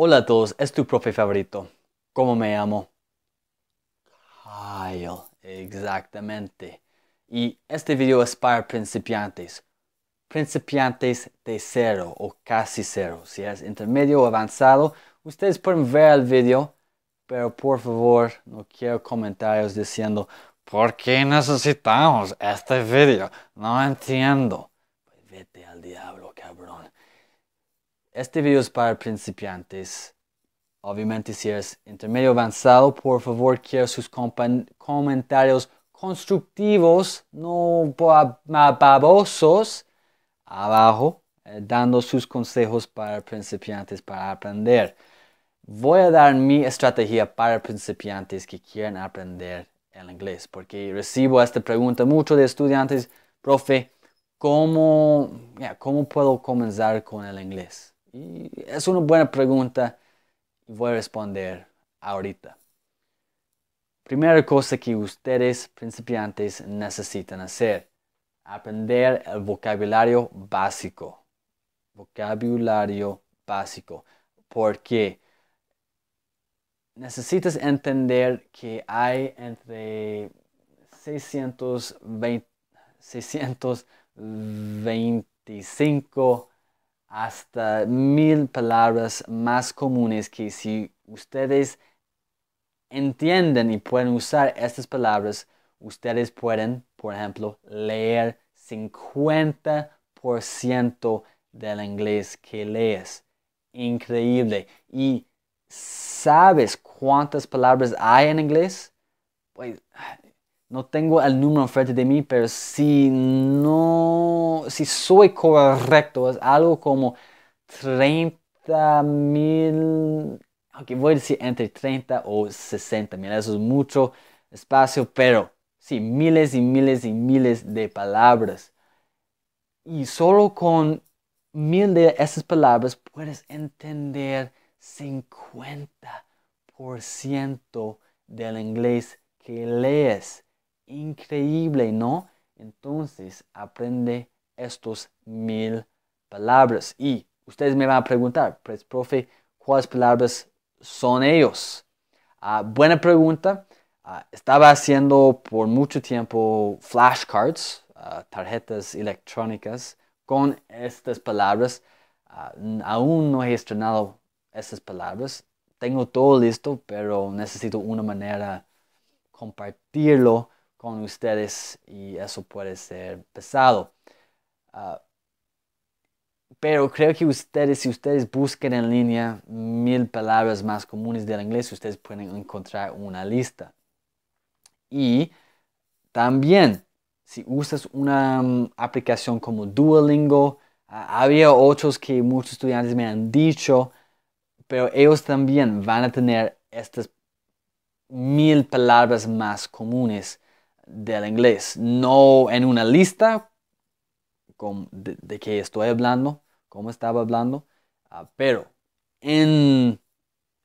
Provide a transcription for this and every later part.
Hola a todos, es tu profe favorito. ¿Cómo me llamo? Kyle, exactamente. Y este video es para principiantes. Principiantes de cero o casi cero. Si es intermedio o avanzado, ustedes pueden ver el video, pero por favor no quiero comentarios diciendo ¿Por qué necesitamos este video? No entiendo. Pues vete al diablo. Este video es para principiantes. Obviamente si eres intermedio avanzado, por favor quiero sus comentarios constructivos, no babosos, abajo, eh, dando sus consejos para principiantes para aprender. Voy a dar mi estrategia para principiantes que quieren aprender el inglés, porque recibo esta pregunta mucho de estudiantes, profe, ¿cómo puedo comenzar con el inglés? Y es una buena pregunta y voy a responder ahorita. Primera cosa que ustedes principiantes necesitan hacer, aprender el vocabulario básico. Vocabulario básico. Porque necesitas entender que hay entre 620, 625 hasta mil palabras más comunes que si ustedes entienden y pueden usar estas palabras, ustedes pueden, por ejemplo, leer 50% del inglés que lees. Increíble. ¿Y sabes cuántas palabras hay en inglés? Pues no tengo el número enfrente de mí, pero si no, si soy correcto, es algo como 30 mil, aunque voy a decir entre 30 o 60 mil, eso es mucho espacio, pero sí, miles y miles y miles de palabras. Y solo con mil de esas palabras puedes entender 50% del inglés que lees increíble, ¿no? Entonces aprende estos mil palabras. Y ustedes me van a preguntar, pues profe, ¿cuáles palabras son ellos? Ah, buena pregunta. Ah, estaba haciendo por mucho tiempo flashcards, ah, tarjetas electrónicas con estas palabras. aún no he estrenado estas palabras. Tengo todo listo, pero necesito una manera compartirlo con ustedes y eso puede ser pesado. Ah, pero creo que ustedes, si ustedes busquen en línea mil palabras más comunes del inglés, ustedes pueden encontrar una lista. Y también, si usas una mm, aplicación como Duolingo, ah, había otros que muchos estudiantes me han dicho, pero ellos también van a tener estas mil palabras más comunes del inglés, no en una lista de, que estoy hablando, cómo estaba hablando, ah, pero en,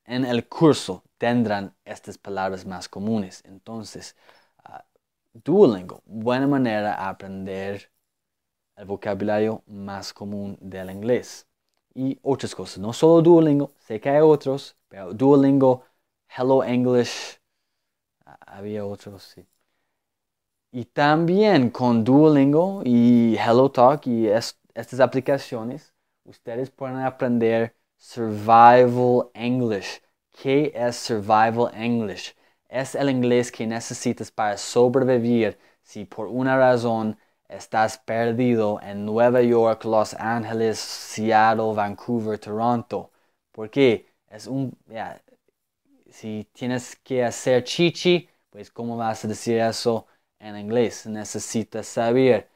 en, el curso tendrán estas palabras más comunes. Entonces, ah, Duolingo, buena manera de aprender el vocabulario más común del inglés. Y otras cosas, no solo Duolingo, sé que hay otros, pero Duolingo, Hello English, ah, había otros, sí. Y también con Duolingo y HelloTalk y estas aplicaciones, ustedes pueden aprender Survival English. ¿Qué es Survival English? Es el inglés que necesitas para sobrevivir si por una razón estás perdido en Nueva York, Los Ángeles, Seattle, Vancouver, Toronto. Porque es un... si tienes que hacer chichi, pues ¿cómo vas a decir eso? en inglés. Necesita saber.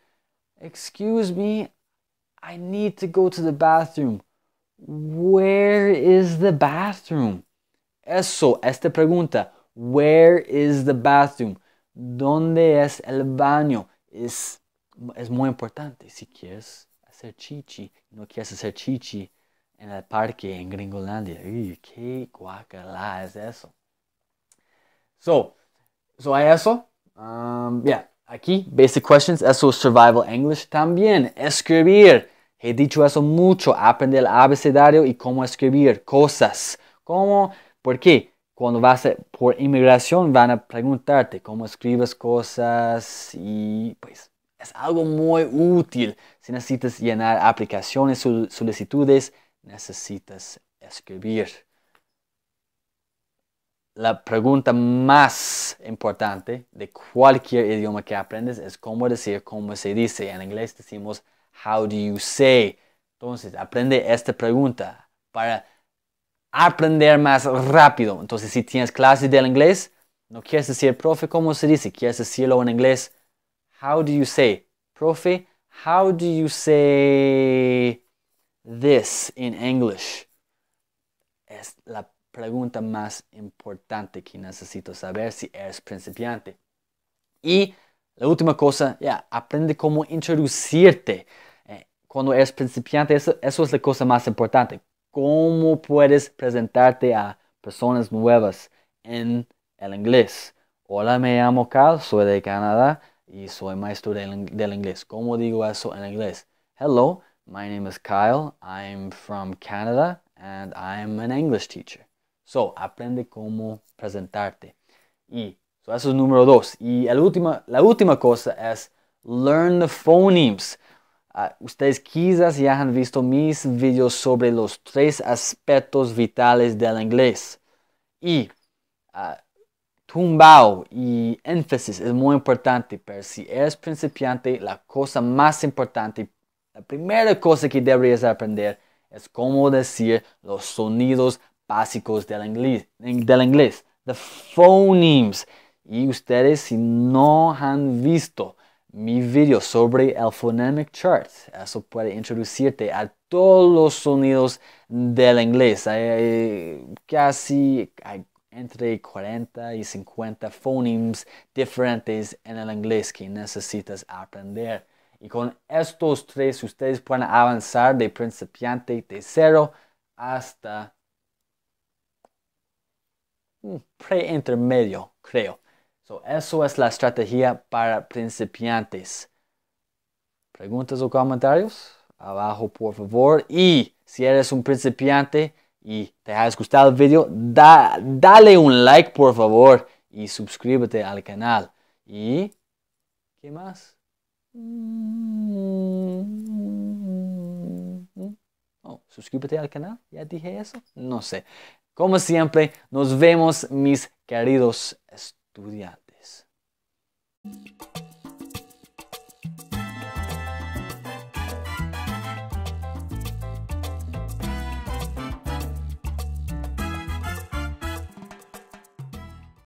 Excuse me, I need to go to the bathroom. Where is the bathroom? Eso, esta pregunta. Where is the bathroom? ¿Dónde es el baño? Es, es muy importante. Si quieres hacer chichi, no quieres hacer chichi en el parque en Gringolandia. Uy, qué guacala es eso. So, so ¿hay eso Um, yeah, aquí, basic questions, eso es survival English también. Escribir. He dicho eso mucho. aprender el abecedario y cómo escribir cosas. ¿Cómo? ¿Por qué? Cuando vas por inmigración van a preguntarte cómo escribes cosas y pues es algo muy útil. Si necesitas llenar aplicaciones, solicitudes, necesitas escribir la pregunta más importante de cualquier idioma que aprendes es cómo decir cómo se dice. En inglés decimos how do you say. Entonces, aprende esta pregunta para aprender más rápido. Entonces, si tienes clases del inglés, no quieres decir, profe, ¿cómo se dice? Quieres decirlo en inglés. How do you say? Profe, how do you say this in English? Es la pregunta más importante que necesito saber si eres principiante. Y la última cosa, ya, aprende cómo introducirte eh, cuando eres principiante. Eso, es la cosa más importante. Cómo puedes presentarte a personas nuevas en el inglés. Hola, me llamo Kyle, soy de Canadá y soy maestro del, del inglés. ¿Cómo digo eso en inglés? Hello, my name is Kyle. I'm from Canada and I'm an English teacher. So, aprende cómo presentarte. Y eso es número dos. Y última, la última cosa es learn the phonemes. Ah, ustedes quizás ya han visto mis videos sobre los tres aspectos vitales del inglés. Y uh, tumbao y énfasis es muy importante, pero si eres principiante, la cosa más importante, la primera cosa que deberías aprender es cómo decir los sonidos básicos del inglés, del inglés, the phonemes. Y ustedes si no han visto mi video sobre el phonemic chart, eso puede introducirte a todos los sonidos del inglés. Hay casi entre 40 y 50 phonemes diferentes en el inglés que necesitas aprender. Y con estos tres ustedes pueden avanzar de principiante de cero hasta pre-intermedio, creo. eso es la estrategia para principiantes. ¿Preguntas o comentarios? Abajo, por favor. Y si eres un principiante y te ha gustado el video, da, dale un like, por favor. Y suscríbete al canal. ¿Y qué más? Mm, mm, mm, oh, suscríbete al canal. ¿Ya dije eso? No sé. Como siempre, nos vemos mis queridos estudiantes.